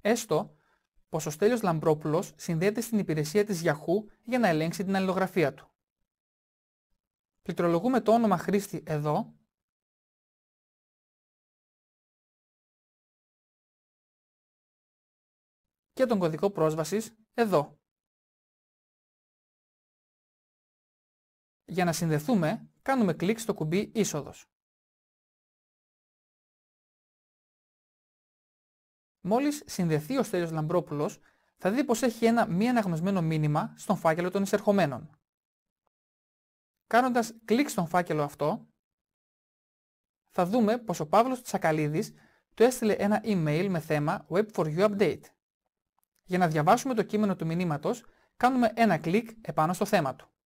Έστω πως ο Στέλιος Λαμπρόπουλος συνδέεται στην υπηρεσία της Yahoo για να ελέγξει την αλληλογραφία του. Πληκτρολογούμε το όνομα χρήστη εδώ και τον κωδικό πρόσβασης εδώ. Για να συνδεθούμε, κάνουμε κλικ στο κουμπί «Είσοδος». Μόλις συνδεθεί ο Στέλιος Λαμπρόπουλος, θα δει πως έχει ένα μη αναγνωσμένο μήνυμα στον φάκελο των εισερχομένων. Κάνοντας κλικ στον φάκελο αυτό, θα δούμε πως ο Παύλος Τσακαλίδης του έστειλε ένα email με θέμα Web4U Update. Για να διαβάσουμε το κείμενο του μηνύματος, κάνουμε ένα κλικ επάνω στο θέμα του.